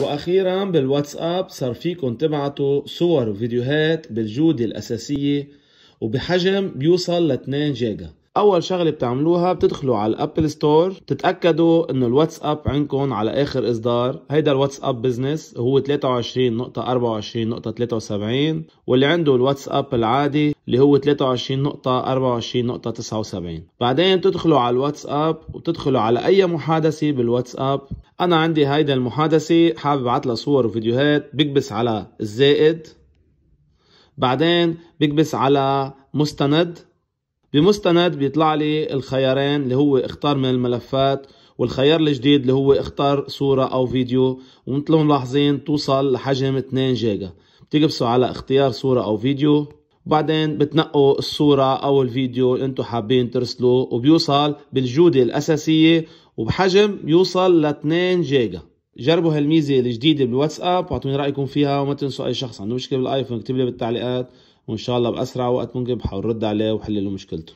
واخيرا بالواتساب صار فيكم تبعتوا صور وفيديوهات بالجودة الاساسية وبحجم بيوصل ل 2 جيجا اول شغله بتعملوها بتدخلوا على الابل ستور بتتاكدوا انه الواتساب عندكم على اخر اصدار هيدا الواتساب بزنس هو 23.24.73 73 واللي عنده الواتساب العادي اللي هو 23.24.79 79 بعدين بتدخلوا على الواتساب وبتدخلوا على اي محادثة بالواتساب انا عندي هيدا المحادثة حابب ابعث لها صور وفيديوهات بكبس على الزائد بعدين بكبس على مستند بمستند بيطلع لي الخيارين اللي هو اختار من الملفات والخيار الجديد اللي هو اختار صورة او فيديو ومثل ما ملاحظين توصل لحجم 2 جيجا بتقبسوا على اختيار صورة او فيديو وبعدين بتنقوا الصورة او الفيديو اللي انتم حابين ترسلوه وبيوصل بالجودة الاساسية وبحجم يوصل ل 2 جيجا جربوا هالميزة الجديدة بالواتساب واعطوني رأيكم فيها وما تنسوا اي شخص عنده مشكلة بالايفون اكتب لي بالتعليقات وان شاء الله باسرع وقت ممكن بحاول رد عليه وحل له مشكلته